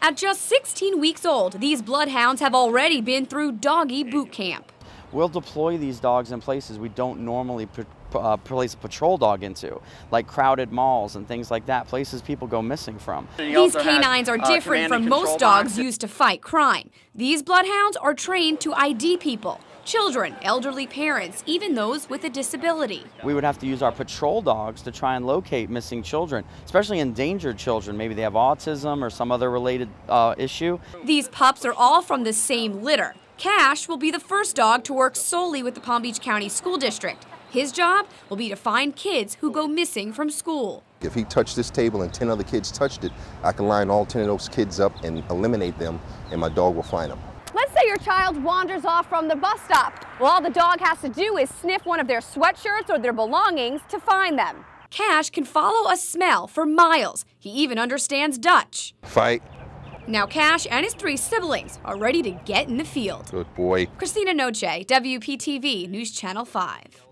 At just 16 weeks old, these bloodhounds have already been through doggy boot camp. We'll deploy these dogs in places we don't normally uh, place a patrol dog into, like crowded malls and things like that, places people go missing from. These canines had, are uh, different uh, from most dogs used to fight crime. These bloodhounds are trained to ID people children, elderly parents, even those with a disability. We would have to use our patrol dogs to try and locate missing children, especially endangered children. Maybe they have autism or some other related uh, issue. These pups are all from the same litter. Cash will be the first dog to work solely with the Palm Beach County School District. His job will be to find kids who go missing from school. If he touched this table and 10 other kids touched it, I can line all 10 of those kids up and eliminate them, and my dog will find them your child wanders off from the bus stop. Well, all the dog has to do is sniff one of their sweatshirts or their belongings to find them. Cash can follow a smell for miles. He even understands Dutch. Fight. Now Cash and his three siblings are ready to get in the field. Good boy. Christina Noche, WPTV News Channel 5.